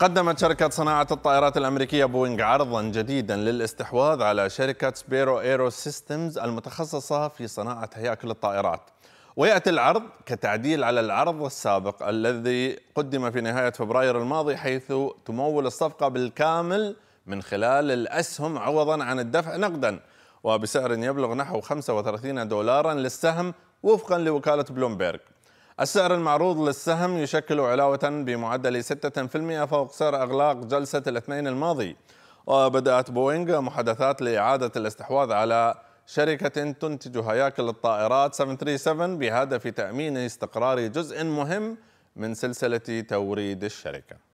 قدمت شركة صناعة الطائرات الأمريكية بوينغ عرضا جديدا للاستحواذ على شركة سبيرو ايرو سيستمز المتخصصة في صناعة هياكل الطائرات ويأتي العرض كتعديل على العرض السابق الذي قدم في نهاية فبراير الماضي حيث تمول الصفقة بالكامل من خلال الأسهم عوضا عن الدفع نقدا وبسعر يبلغ نحو 35 دولارا للسهم وفقا لوكالة بلومبيرغ السعر المعروض للسهم يشكل علاوة بمعدل 6% فوق سعر أغلاق جلسة الاثنين الماضي وبدأت بوينغ محادثات لإعادة الاستحواذ على شركة تنتج هياكل الطائرات 737 بهدف تأمين استقرار جزء مهم من سلسلة توريد الشركة